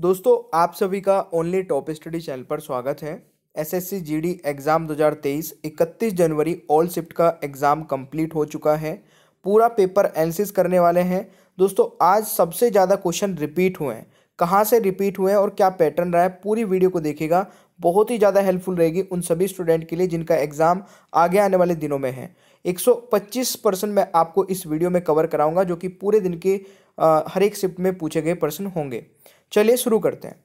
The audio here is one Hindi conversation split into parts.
दोस्तों आप सभी का ओनली टॉप स्टडी चैनल पर स्वागत है एसएससी जीडी एग्ज़ाम 2023 31 जनवरी ऑल शिफ्ट का एग्ज़ाम कंप्लीट हो चुका है पूरा पेपर एनालिसिस करने वाले हैं दोस्तों आज सबसे ज़्यादा क्वेश्चन रिपीट हुए हैं कहाँ से रिपीट हुए हैं और क्या पैटर्न रहा है पूरी वीडियो को देखेगा बहुत ही ज़्यादा हेल्पफुल रहेगी उन सभी स्टूडेंट के लिए जिनका एग्ज़ाम आगे आने वाले दिनों में है 125 परसेंट मैं आपको इस वीडियो में कवर कराऊंगा जो कि पूरे दिन के हर एक शिफ्ट में पूछे गए पर्सन होंगे चलिए शुरू करते हैं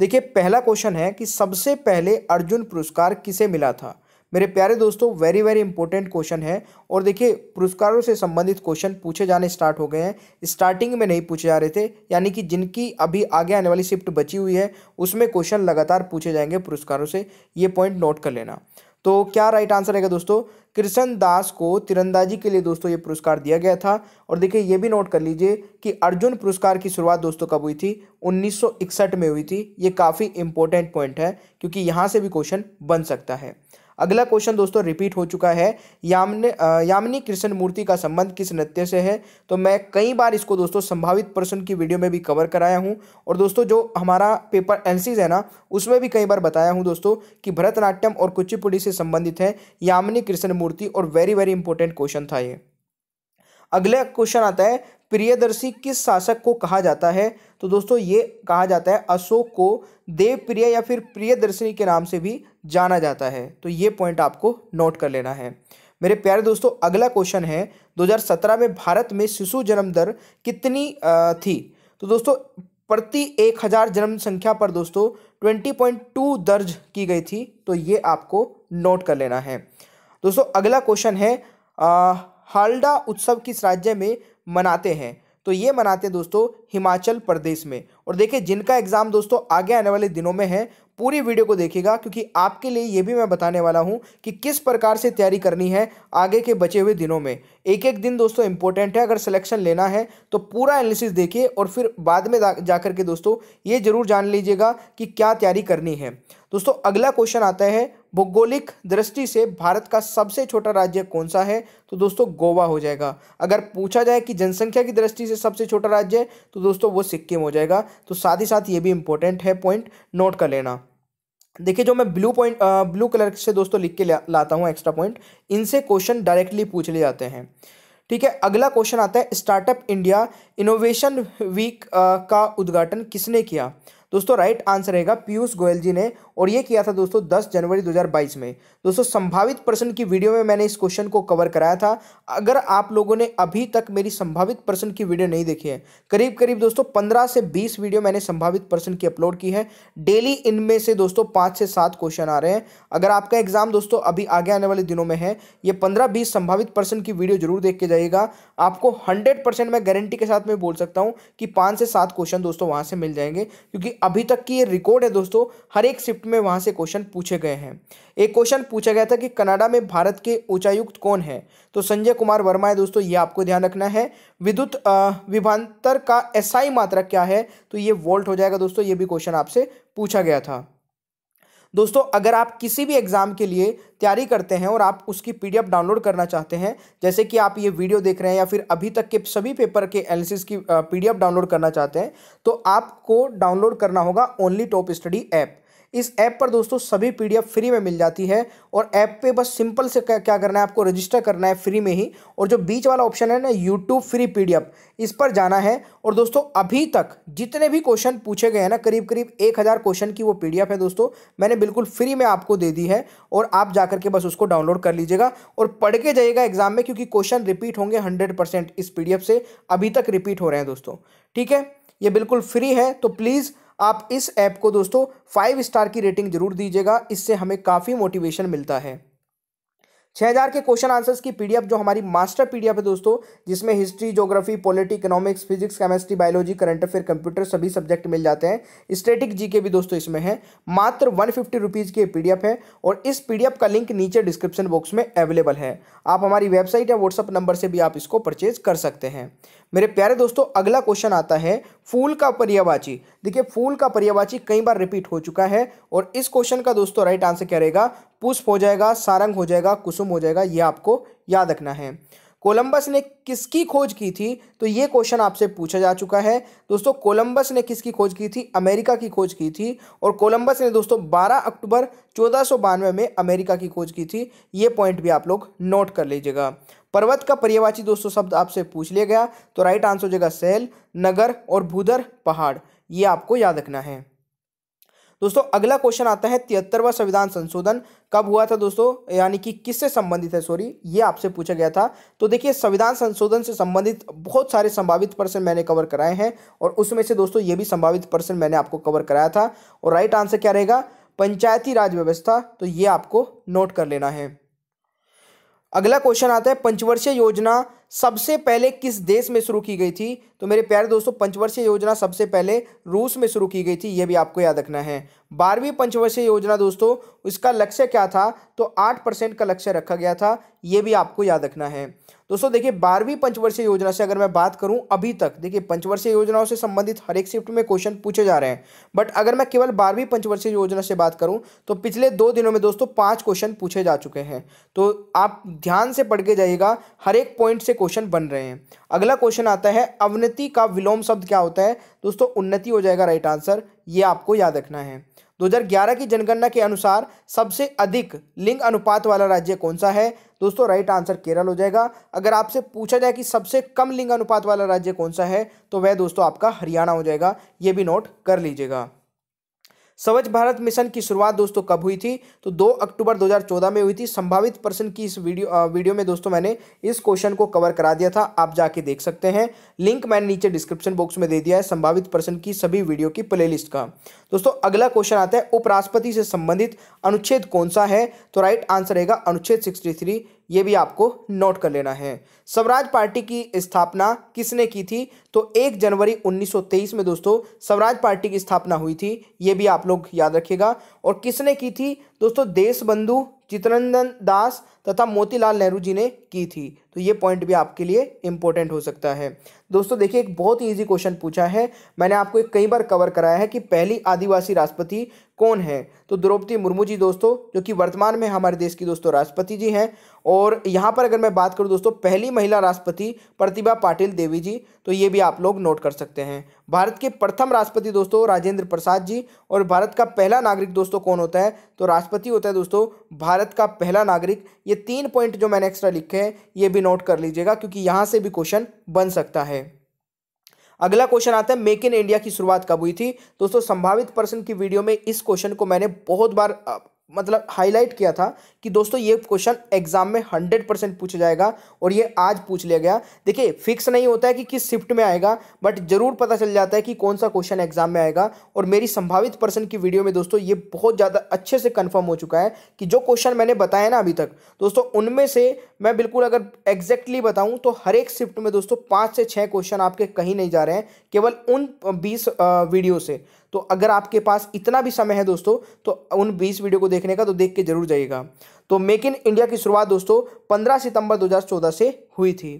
देखिए पहला क्वेश्चन है कि सबसे पहले अर्जुन पुरस्कार किसे मिला था मेरे प्यारे दोस्तों वेरी वेरी इंपॉर्टेंट क्वेश्चन है और देखिए पुरस्कारों से संबंधित क्वेश्चन पूछे जाने स्टार्ट हो गए हैं स्टार्टिंग में नहीं पूछे जा रहे थे यानी कि जिनकी अभी आगे आने वाली शिफ्ट बची हुई है उसमें क्वेश्चन लगातार पूछे जाएंगे पुरस्कारों से ये पॉइंट नोट कर लेना तो क्या राइट आंसर रहेगा दोस्तों कृष्ण दास को तिरंदाजी के लिए दोस्तों ये पुरस्कार दिया गया था और देखिए ये भी नोट कर लीजिए कि अर्जुन पुरस्कार की शुरुआत दोस्तों कब हुई थी 1961 में हुई थी ये काफ़ी इंपॉर्टेंट पॉइंट है क्योंकि यहाँ से भी क्वेश्चन बन सकता है अगला क्वेश्चन दोस्तों रिपीट हो चुका है यामन यामिनी कृष्ण मूर्ति का संबंध किस नृत्य से है तो मैं कई बार इसको दोस्तों संभावित प्रश्न की वीडियो में भी कवर कराया हूँ और दोस्तों जो हमारा पेपर एनसीज है ना उसमें भी कई बार बताया हूँ दोस्तों कि भरतनाट्यम और कुचिपुड़ी से संबंधित है यामिनी कृष्ण मूर्ति और वेरी वेरी इंपॉर्टेंट क्वेश्चन था ये अगला क्वेश्चन आता है प्रियदर्शी किस शासक को कहा जाता है तो दोस्तों ये कहा जाता है अशोक को देवप्रिय या फिर प्रियदर्शनी के नाम से भी जाना जाता है तो ये पॉइंट आपको नोट कर लेना है मेरे प्यारे दोस्तों अगला क्वेश्चन है 2017 में भारत में शिशु जन्म दर कितनी थी तो दोस्तों प्रति एक हज़ार जन्म संख्या पर दोस्तों ट्वेंटी पॉइंट टू दर्ज की गई थी तो ये आपको नोट कर लेना है दोस्तों अगला क्वेश्चन है हाल्डा उत्सव किस राज्य में मनाते हैं तो ये मनाते हैं दोस्तों हिमाचल प्रदेश में और देखिए जिनका एग्ज़ाम दोस्तों आगे आने वाले दिनों में है पूरी वीडियो को देखिएगा क्योंकि आपके लिए ये भी मैं बताने वाला हूँ कि किस प्रकार से तैयारी करनी है आगे के बचे हुए दिनों में एक एक दिन दोस्तों इंपॉर्टेंट है अगर सिलेक्शन लेना है तो पूरा एनालिसिस देखिए और फिर बाद में जाकर के दोस्तों ये जरूर जान लीजिएगा कि क्या तैयारी करनी है दोस्तों अगला क्वेश्चन आता है भौगोलिक दृष्टि से भारत का सबसे छोटा राज्य कौन सा है तो दोस्तों गोवा हो जाएगा अगर पूछा जाए कि जनसंख्या की दृष्टि से सबसे छोटा राज्य है तो दोस्तों वो सिक्किम हो जाएगा तो साथ ही साथ ये भी इंपॉर्टेंट है पॉइंट नोट कर लेना देखिए जो मैं ब्लू पॉइंट ब्लू कलर से दोस्तों लिख के ला, लाता हूँ एक्स्ट्रा पॉइंट इनसे क्वेश्चन डायरेक्टली पूछ ले जाते हैं ठीक है अगला क्वेश्चन आता है स्टार्टअप इंडिया इनोवेशन वीक का उद्घाटन किसने किया दोस्तों राइट आंसर रहेगा पीयूष गोयल जी ने और ये किया था दोस्तों 10 जनवरी 2022 में दोस्तों संभावित प्रश्न की वीडियो में मैंने इस क्वेश्चन को कवर कराया था अगर आप लोगों ने अभी तक मेरी संभावित प्रश्न की वीडियो नहीं देखी है करीब करीब दोस्तों पंद्रह से बीस वीडियो मैंने संभावित प्रश्न की अपलोड की है डेली इनमें से दोस्तों पाँच से सात क्वेश्चन आ रहे हैं अगर आपका एग्जाम दोस्तों अभी आगे आने वाले दिनों में है ये पंद्रह बीस संभावित प्रश्न की वीडियो जरूर देख के जाइएगा आपको हंड्रेड मैं गारंटी के साथ मैं बोल सकता हूँ कि पाँच से सात क्वेश्चन दोस्तों वहाँ से मिल जाएंगे क्योंकि अभी तक की ये रिकॉर्ड है दोस्तों हर एक शिफ्ट में वहाँ से क्वेश्चन पूछे गए हैं एक क्वेश्चन पूछा गया था कि कनाडा में भारत के उच्चायुक्त कौन है तो संजय कुमार वर्मा है दोस्तों ये आपको ध्यान रखना है विद्युत विभांतर का एसआई मात्रा क्या है तो ये वोल्ट हो जाएगा दोस्तों ये भी क्वेश्चन आपसे पूछा गया था दोस्तों अगर आप किसी भी एग्ज़ाम के लिए तैयारी करते हैं और आप उसकी पीडीएफ डाउनलोड करना चाहते हैं जैसे कि आप ये वीडियो देख रहे हैं या फिर अभी तक के सभी पेपर के एनालिसिस की पीडीएफ डाउनलोड करना चाहते हैं तो आपको डाउनलोड करना होगा ओनली टॉप स्टडी ऐप इस ऐप पर दोस्तों सभी पीडीएफ फ्री में मिल जाती है और ऐप पे बस सिंपल से क्या करना है आपको रजिस्टर करना है फ्री में ही और जो बीच वाला ऑप्शन है ना यूट्यूब फ्री पीडीएफ इस पर जाना है और दोस्तों अभी तक जितने भी क्वेश्चन पूछे गए हैं ना करीब करीब एक हज़ार क्वेश्चन की वो पीडीएफ है दोस्तों मैंने बिल्कुल फ्री में आपको दे दी है और आप जाकर के बस उसको डाउनलोड कर लीजिएगा और पढ़ के जाइएगा एग्जाम में क्योंकि क्वेश्चन रिपीट होंगे हंड्रेड इस पी से अभी तक रिपीट हो रहे हैं दोस्तों ठीक है ये बिल्कुल फ्री है तो प्लीज़ आप इस ऐप को दोस्तों फाइव स्टार की रेटिंग जरूर दीजिएगा इससे हमें काफ़ी मोटिवेशन मिलता है छः हज़ार के क्वेश्चन आंसर्स की पीडीएफ जो हमारी मास्टर पीडीएफ है दोस्तों जिसमें history geography polity economics physics chemistry biology current affair computer सभी सब्जेक्ट मिल जाते हैं स्टेटिक जी के भी दोस्तों इसमें है मात्र वन फिफ्टी रुपीज़ की पीडीएफ है और इस पीडीएफ का लिंक नीचे डिस्क्रिप्शन बॉक्स में अवेलेबल है आप हमारी वेबसाइट या व्हाट्सअप नंबर से भी आप इसको परचेज कर सकते हैं मेरे प्यारे दोस्तों अगला क्वेश्चन आता है फूल का पर्यावाची देखिए फूल का पर्यावाची कई बार रिपीट हो चुका है और इस क्वेश्चन का दोस्तों राइट आंसर क्या रहेगा पुष्प हो जाएगा सारंग हो जाएगा कुसुम हो जाएगा ये आपको याद रखना है कोलंबस ने किसकी खोज की थी तो ये क्वेश्चन आपसे पूछा जा चुका है दोस्तों कोलंबस ने किसकी खोज की थी अमेरिका की खोज की थी और कोलंबस ने दोस्तों 12 अक्टूबर चौदह में अमेरिका की खोज की थी ये पॉइंट भी आप लोग नोट कर लीजिएगा पर्वत का पर्यवाची दोस्तों शब्द आपसे पूछ लिया गया तो राइट आंसर हो जाएगा सेल नगर और भूदर पहाड़ ये आपको याद रखना है दोस्तों अगला क्वेश्चन आता है तिहत्तरवा संविधान संशोधन कब हुआ था दोस्तों यानी कि किससे संबंधित है सॉरी ये आपसे पूछा गया था तो देखिए संविधान संशोधन से संबंधित बहुत सारे संभावित प्रश्न मैंने कवर कराए हैं और उसमें से दोस्तों ये भी संभावित प्रश्न मैंने आपको कवर कराया था और राइट आंसर क्या रहेगा पंचायती राज व्यवस्था तो ये आपको नोट कर लेना है अगला क्वेश्चन आता है पंचवर्षीय योजना सबसे पहले किस देश में शुरू की गई थी तो मेरे प्यारे दोस्तों पंचवर्षीय योजना सबसे पहले रूस में शुरू की गई थी यह भी आपको याद रखना है बारहवीं पंचवर्षीय योजना दोस्तों इसका लक्ष्य क्या था तो आठ परसेंट का लक्ष्य रखा गया था यह भी आपको याद रखना है दोस्तों देखिए बारहवीं पंचवर्षीय योजना से अगर मैं बात करूं अभी तक देखिए पंचवर्षीय योजनाओं से संबंधित हर एक शिफ्ट में क्वेश्चन पूछे जा रहे हैं बट अगर मैं केवल बारहवीं पंचवर्षीय योजना से बात करूं तो पिछले दो दिनों में दोस्तों पांच क्वेश्चन पूछे जा चुके हैं तो आप ध्यान से पढ़ के जाइएगा हर एक पॉइंट से क्वेश्चन बन रहे हैं अगला क्वेश्चन आता है अवनति का विलोम शब्द क्या होता है दोस्तों उन्नति हो जाएगा राइट आंसर ये आपको याद रखना है 2011 की जनगणना के अनुसार सबसे अधिक लिंग अनुपात वाला राज्य कौन सा है दोस्तों राइट आंसर केरल हो जाएगा अगर आपसे पूछा जाए कि सबसे कम लिंग अनुपात वाला राज्य कौन सा है तो वह दोस्तों आपका हरियाणा हो जाएगा ये भी नोट कर लीजिएगा स्वच्छ भारत मिशन की शुरुआत दोस्तों कब हुई थी तो 2 अक्टूबर 2014 में हुई थी संभावित पर्सन की इस वीडियो आ, वीडियो में दोस्तों मैंने इस क्वेश्चन को कवर करा दिया था आप जाके देख सकते हैं लिंक मैंने नीचे डिस्क्रिप्शन बॉक्स में दे दिया है संभावित पर्सन की सभी वीडियो की प्ले का दोस्तों अगला क्वेश्चन आता है उपराष्ट्रपति से संबंधित अनुच्छेद कौन सा है तो राइट आंसर रहेगा अनुच्छेद सिक्सटी ये भी आपको नोट कर लेना है स्वराज पार्टी की स्थापना किसने की थी तो एक जनवरी 1923 में दोस्तों स्वराज पार्टी की स्थापना हुई थी ये भी आप लोग याद रखिएगा और किसने की थी दोस्तों देशबंधु चितरंजन दास तथा मोतीलाल नेहरू जी ने की थी तो ये पॉइंट भी आपके लिए इंपॉर्टेंट हो सकता है दोस्तों देखिए एक बहुत ही ईजी क्वेश्चन पूछा है मैंने आपको एक कई बार कवर कराया है कि पहली आदिवासी राष्ट्रपति कौन है तो द्रौपदी मुर्मू जी दोस्तों जो कि वर्तमान में हमारे देश की दोस्तों राष्ट्रपति जी हैं और यहाँ पर अगर मैं बात करूँ दोस्तों पहली महिला राष्ट्रपति प्रतिभा पाटिल देवी जी तो ये भी आप लोग नोट कर सकते हैं भारत के प्रथम राष्ट्रपति दोस्तों राजेंद्र प्रसाद जी और भारत का पहला नागरिक दोस्तों कौन होता है तो राष्ट्रपति होता है दोस्तों भारत का पहला नागरिक ये तीन पॉइंट जो मैंने एक्स्ट्रा लिखे हैं ये भी नोट कर लीजिएगा क्योंकि यहाँ से भी क्वेश्चन बन सकता है अगला क्वेश्चन आता है मेक इन इंडिया की शुरुआत कब हुई थी दोस्तों संभावित पर्सन की वीडियो में इस क्वेश्चन को मैंने बहुत बार मतलब हाईलाइट किया था कि दोस्तों ये क्वेश्चन एग्जाम में हंड्रेड परसेंट पूछा जाएगा और ये आज पूछ लिया गया देखिए फिक्स नहीं होता है कि किस शिफ्ट में आएगा बट जरूर पता चल जाता है कि कौन सा क्वेश्चन एग्जाम में आएगा और मेरी संभावित पर्सन की वीडियो में दोस्तों ये बहुत ज़्यादा अच्छे से कन्फर्म हो चुका है कि जो क्वेश्चन मैंने बताया ना अभी तक दोस्तों उनमें से मैं बिल्कुल अगर एग्जैक्टली बताऊँ तो हर एक शिफ्ट में दोस्तों पाँच से छः क्वेश्चन आपके कहीं नहीं जा रहे हैं केवल उन बीस वीडियो से तो अगर आपके पास इतना भी समय है दोस्तों तो उन बीस वीडियो को देखने का तो देख के जरूर जाइएगा तो मेक इन इंडिया की शुरुआत दोस्तों पंद्रह सितंबर 2014 से हुई थी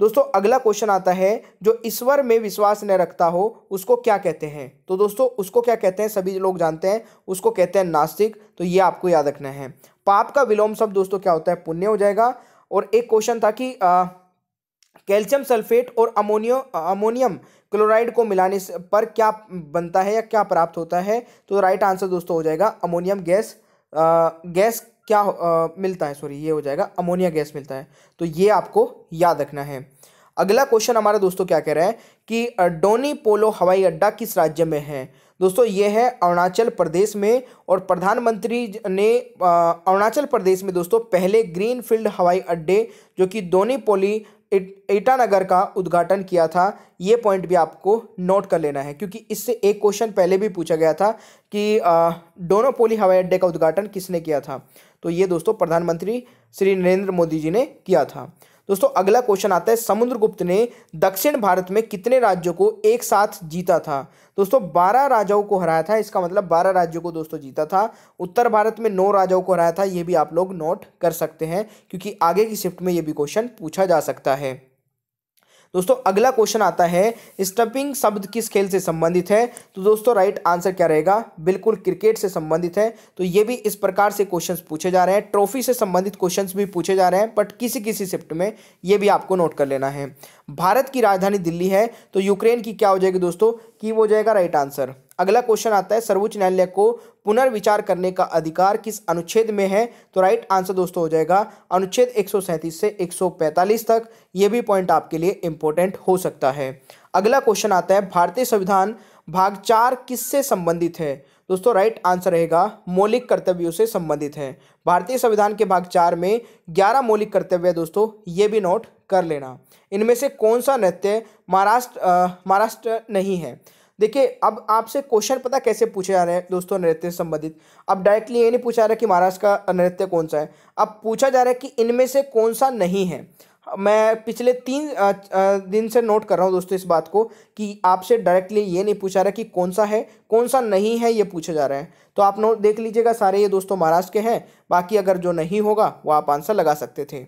दोस्तों अगला क्वेश्चन आता है जो ईश्वर में विश्वास न रखता हो उसको क्या कहते हैं तो दोस्तों उसको क्या कहते हैं सभी लोग जानते हैं उसको कहते हैं नास्तिक तो ये आपको याद रखना है पाप का विलोम शब्द दोस्तों क्या होता है पुण्य हो जाएगा और एक क्वेश्चन था कि आ, कैल्शियम सल्फेट और अमोनियो अमोनियम क्लोराइड को मिलाने पर क्या बनता है या क्या प्राप्त होता है तो राइट आंसर दोस्तों हो जाएगा अमोनियम गैस गैस क्या आ, मिलता है सॉरी ये हो जाएगा अमोनिया गैस मिलता है तो ये आपको याद रखना है अगला क्वेश्चन हमारा दोस्तों क्या कह रहा है कि डोनी पोलो हवाई अड्डा किस राज्य में है दोस्तों ये है अरुणाचल प्रदेश में और प्रधानमंत्री ने अरुणाचल प्रदेश में दोस्तों पहले ग्रीन फील्ड हवाई अड्डे जो कि दोनी पोली ईटानगर का उद्घाटन किया था ये पॉइंट भी आपको नोट कर लेना है क्योंकि इससे एक क्वेश्चन पहले भी पूछा गया था कि डोनोपोली हवाई अड्डे का उद्घाटन किसने किया था तो ये दोस्तों प्रधानमंत्री श्री नरेंद्र मोदी जी ने किया था दोस्तों अगला क्वेश्चन आता है समुद्रगुप्त ने दक्षिण भारत में कितने राज्यों को एक साथ जीता था दोस्तों बारह राजाओं को हराया था इसका मतलब बारह राज्यों को दोस्तों जीता था उत्तर भारत में नौ राजाओं को हराया था ये भी आप लोग नोट कर सकते हैं क्योंकि आगे की शिफ्ट में ये भी क्वेश्चन पूछा जा सकता है दोस्तों अगला क्वेश्चन आता है स्टंपिंग शब्द किस खेल से संबंधित है तो दोस्तों राइट आंसर क्या रहेगा बिल्कुल क्रिकेट से संबंधित है तो ये भी इस प्रकार से क्वेश्चन पूछे जा रहे हैं ट्रॉफी से संबंधित क्वेश्चन भी पूछे जा रहे हैं बट किसी किसी शिफ्ट में ये भी आपको नोट कर लेना है भारत की राजधानी दिल्ली है तो यूक्रेन की क्या हो जाएगी दोस्तों की वो जाएगा राइट आंसर अगला क्वेश्चन आता है सर्वोच्च न्यायालय को पुनर्विचार करने का अधिकार किस अनुच्छेद में है तो राइट आंसर दोस्तों हो जाएगा अनुच्छेद एक से 145 तक यह भी पॉइंट आपके लिए इंपॉर्टेंट हो सकता है अगला क्वेश्चन आता है भारतीय संविधान भाग चार किससे संबंधित है दोस्तों राइट आंसर रहेगा मौलिक कर्तव्यों से संबंधित है भारतीय संविधान के भाग चार में ग्यारह मौलिक कर्तव्य दोस्तों ये भी नोट कर लेना इनमें से कौन सा नृत्य महाराष्ट्र महाराष्ट्र नहीं है देखिए अब आपसे क्वेश्चन पता कैसे पूछे जा रहे हैं दोस्तों नृत्य से संबंधित अब डायरेक्टली ये नहीं पूछा जा रहा कि महाराष्ट्र का नृत्य कौन सा है अब पूछा जा रहा है कि इनमें से कौन सा नहीं है मैं पिछले तीन दिन से नोट कर रहा हूँ दोस्तों इस बात को कि आपसे डायरेक्टली ये नहीं पूछा रहा कि कौन सा है कौन सा नहीं है ये पूछा जा रहा है तो आप नोट देख लीजिएगा सारे ये दोस्तों महाराष्ट्र के हैं बाकी अगर जो नहीं होगा वो आप आंसर लगा सकते थे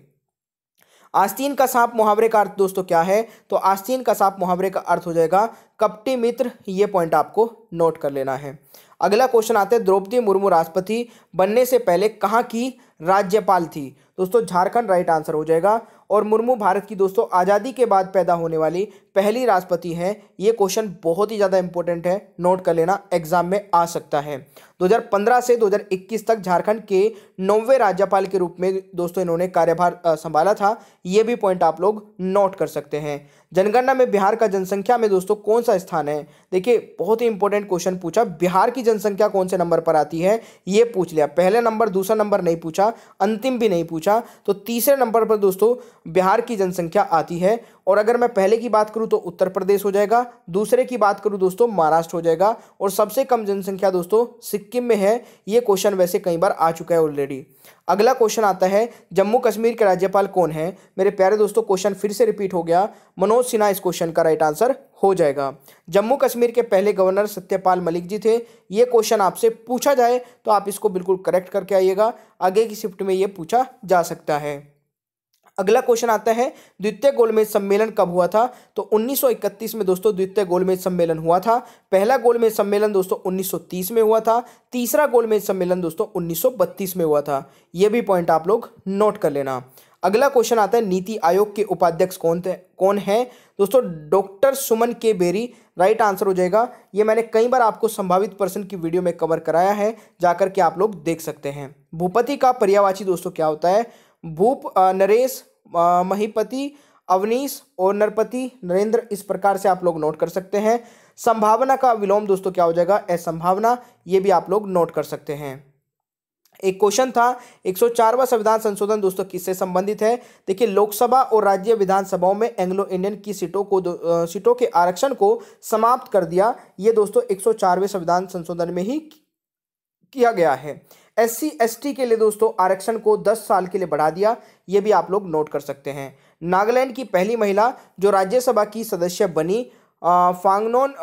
आस्तीन का सांप मुहावरे का अर्थ दोस्तों क्या है तो आस्तीन का सांप मुहावरे का अर्थ हो जाएगा कपटी मित्र ये पॉइंट आपको नोट कर लेना है अगला क्वेश्चन आता है द्रौपदी मुर्मू राष्ट्रपति बनने से पहले कहाँ की राज्यपाल थी दोस्तों झारखंड राइट आंसर हो जाएगा और मुर्मू भारत की दोस्तों आज़ादी के बाद पैदा होने वाली पहली राष्ट्रपति हैं ये क्वेश्चन बहुत ही ज़्यादा इंपॉर्टेंट है नोट कर लेना एग्जाम में आ सकता है 2015 से 2021 तक झारखंड के नौवे राज्यपाल के रूप में दोस्तों इन्होंने कार्यभार संभाला था ये भी पॉइंट आप लोग नोट कर सकते हैं जनगणना में बिहार का जनसंख्या में दोस्तों कौन सा स्थान है देखिए बहुत ही इंपॉर्टेंट क्वेश्चन पूछा बिहार की जनसंख्या कौन से नंबर पर आती है ये पूछ लिया पहले नंबर दूसरा नंबर नहीं पूछा अंतिम भी नहीं पूछा तो तीसरे नंबर पर दोस्तों बिहार की जनसंख्या आती है और अगर मैं पहले की बात करूँ करूं तो उत्तर प्रदेश हो जाएगा दूसरे की बात करूं दोस्तों महाराष्ट्र हो जाएगा और सबसे कम जनसंख्या दोस्तों सिक्किम में है ये क्वेश्चन वैसे कई बार आ चुका है ऑलरेडी अगला क्वेश्चन आता है जम्मू कश्मीर के राज्यपाल कौन है मेरे प्यारे दोस्तों क्वेश्चन फिर से रिपीट हो गया मनोज सिन्हा इस क्वेश्चन का राइट आंसर हो जाएगा जम्मू कश्मीर के पहले गवर्नर सत्यपाल मलिक जी थे ये क्वेश्चन आपसे पूछा जाए तो आप इसको बिल्कुल करेक्ट करके आइएगा आगे की शिफ्ट में ये पूछा जा सकता है अगला क्वेश्चन आता है द्वितीय गोलमेज सम्मेलन कब हुआ था तो 1931 में दोस्तों द्वितीय गोलमेज सम्मेलन हुआ था पहला गोलमेज सम्मेलन दोस्तों 1930 में हुआ था तीसरा गोलमेज सम्मेलन दोस्तों 1932 में हुआ था यह भी पॉइंट आप लोग नोट कर लेना अगला क्वेश्चन आता है नीति आयोग के उपाध्यक्ष कौन थे कौन है दोस्तों डॉक्टर सुमन के बेरी राइट आंसर हो जाएगा ये मैंने कई बार आपको संभावित पर्सन की वीडियो में कवर कराया है जाकर के आप लोग देख सकते हैं भूपति का पर्यावाची दोस्तों क्या होता है भूप नरेश महीपति अवनीश और नरपति नरेंद्र इस प्रकार से आप लोग नोट कर सकते हैं संभावना का विलोम दोस्तों क्या हो जाएगा असंभावना ये भी आप लोग नोट कर सकते हैं एक क्वेश्चन था 104वां संविधान संशोधन दोस्तों किससे संबंधित है देखिए लोकसभा और राज्य विधानसभाओं में एंग्लो इंडियन की सीटों को सीटों के आरक्षण को समाप्त कर दिया ये दोस्तों 104वें संविधान संशोधन में ही किया गया है एस सी के लिए दोस्तों आरक्षण को 10 साल के लिए बढ़ा दिया ये भी आप लोग नोट कर सकते हैं नागालैंड की पहली महिला जो राज्यसभा की सदस्य बनी फांगनोन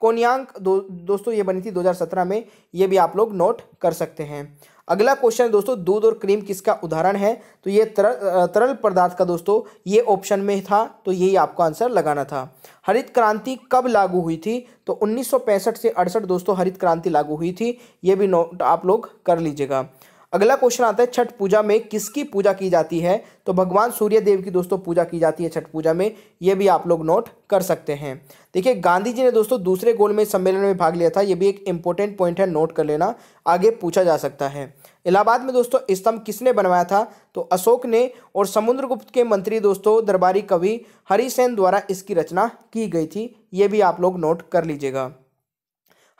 कोनियांग दो, दोस्तों ये बनी थी 2017 में ये भी आप लोग नोट कर सकते हैं अगला क्वेश्चन है दोस्तों दूध और क्रीम किसका उदाहरण है तो ये तरल तरल पदार्थ का दोस्तों ये ऑप्शन में था तो यही आपको आंसर लगाना था हरित क्रांति कब लागू हुई थी तो 1965 से अड़सठ दोस्तों हरित क्रांति लागू हुई थी ये भी नोट आप लोग कर लीजिएगा अगला क्वेश्चन आता है छठ पूजा में किसकी पूजा की जाती है तो भगवान सूर्य देव की दोस्तों पूजा की जाती है छठ पूजा में ये भी आप लोग नोट कर सकते हैं देखिए गांधी जी ने दोस्तों दूसरे गोल में सम्मेलन में भाग लिया था ये भी एक इंपॉर्टेंट पॉइंट है नोट कर लेना आगे पूछा जा सकता है इलाहाबाद में दोस्तों स्तंभ किसने बनवाया था तो अशोक ने और समुद्रगुप्त के मंत्री दोस्तों दरबारी कवि हरिसेन द्वारा इसकी रचना की गई थी ये भी आप लोग नोट कर लीजिएगा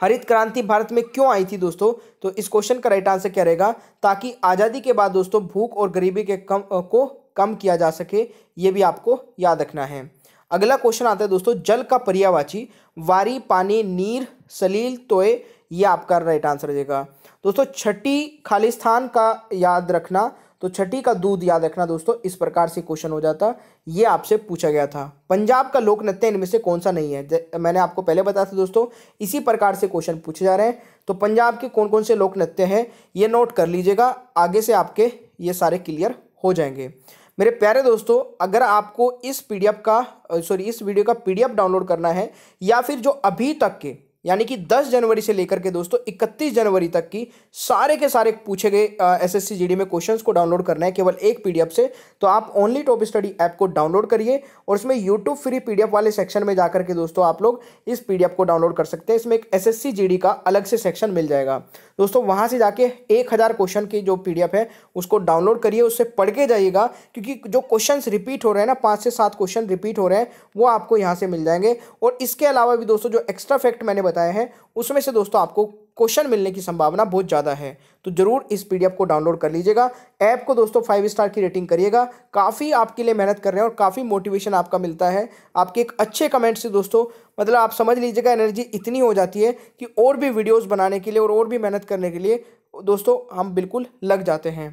हरित क्रांति भारत में क्यों आई थी दोस्तों तो इस क्वेश्चन का राइट आंसर क्या रहेगा ताकि आज़ादी के बाद दोस्तों भूख और गरीबी के कम को कम किया जा सके ये भी आपको याद रखना है अगला क्वेश्चन आता है दोस्तों जल का पर्यावाची वारी पानी नीर सलील तोय ये आपका राइट आंसर रहेगा दोस्तों छठी खालिस्तान का याद रखना तो छठी का दूध याद रखना दोस्तों इस प्रकार से क्वेश्चन हो जाता ये आपसे पूछा गया था पंजाब का लोक नृत्य इनमें से कौन सा नहीं है मैंने आपको पहले बताया था दोस्तों इसी प्रकार से क्वेश्चन पूछे जा रहे हैं तो पंजाब के कौन कौन से लोक नृत्य हैं ये नोट कर लीजिएगा आगे से आपके ये सारे क्लियर हो जाएंगे मेरे प्यारे दोस्तों अगर आपको इस पी का सॉरी इस वीडियो का पी डाउनलोड करना है या फिर जो अभी तक के यानी कि 10 जनवरी से लेकर के दोस्तों 31 जनवरी तक की सारे के सारे पूछे गए एस एस में क्वेश्चंस को डाउनलोड करना है केवल एक पीडीएफ से तो आप ओनली टॉप स्टडी ऐप को डाउनलोड करिए और इसमें यूट्यूब फ्री पीडीएफ वाले सेक्शन में जाकर के दोस्तों आप लोग इस पीडीएफ को डाउनलोड कर सकते हैं इसमें एक एस एस का अलग से सेक्शन मिल जाएगा दोस्तों वहाँ से जाके एक हज़ार क्वेश्चन की जो पी है उसको डाउनलोड करिए उससे पढ़ के जाइएगा क्योंकि जो क्वेश्चन रिपीट हो रहे हैं ना पाँच से सात क्वेश्चन रिपीट हो रहे हैं वो आपको यहाँ से मिल जाएंगे और इसके अलावा भी दोस्तों जो एक्स्ट्रा फैक्ट मैंने बताया बताया है उसमें से दोस्तों आपको क्वेश्चन मिलने की संभावना बहुत ज़्यादा है तो ज़रूर इस पीडीएफ को डाउनलोड कर लीजिएगा ऐप को दोस्तों फाइव स्टार की रेटिंग करिएगा काफ़ी आपके लिए मेहनत कर रहे हैं और काफ़ी मोटिवेशन आपका मिलता है आपके एक अच्छे कमेंट से दोस्तों मतलब आप समझ लीजिएगा एनर्जी इतनी हो जाती है कि और भी वीडियोज़ बनाने के लिए और, और भी मेहनत करने के लिए दोस्तों हम बिल्कुल लग जाते हैं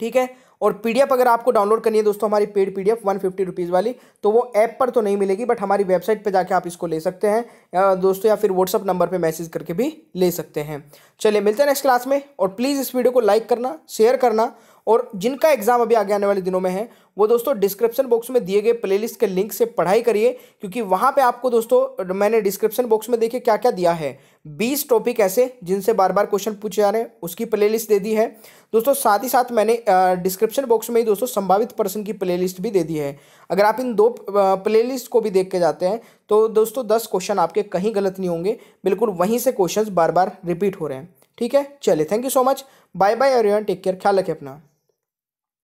ठीक है और पीडीएफ अगर आपको डाउनलोड करनी है दोस्तों हमारी paid PDF one fifty rupees वाली तो वो ऐप पर तो नहीं मिलेगी बट हमारी वेबसाइट पर जाके आप इसको ले सकते हैं दोस्तों या फिर व्हाट्सअप नंबर पर मैसेज करके भी ले सकते हैं चलिए मिलते हैं नेक्स्ट क्लास में और प्लीज़ इस वीडियो को लाइक करना शेयर करना और जिनका एग्जाम अभी आगे आने वाले दिनों में है वो दोस्तों डिस्क्रिप्शन बॉक्स में दिए गए प्लेलिस्ट के लिंक से पढ़ाई करिए क्योंकि वहाँ पे आपको दोस्तों मैंने डिस्क्रिप्शन बॉक्स में देखे क्या क्या दिया है बीस टॉपिक ऐसे जिनसे बार बार क्वेश्चन पूछे जा रहे हैं उसकी प्लेलिस्ट दे दी है दोस्तों साथ ही साथ मैंने डिस्क्रिप्शन बॉक्स में ही दोस्तों संभावित पर्सन की प्ले भी दे दी है अगर आप इन दो प्ले को भी देख के जाते हैं तो दोस्तों दस क्वेश्चन आपके कहीं गलत नहीं होंगे बिल्कुल वहीं से क्वेश्चन बार बार रिपीट हो रहे हैं ठीक है चलिए thank you so much bye bye everyone take care ख्याल रखें अपना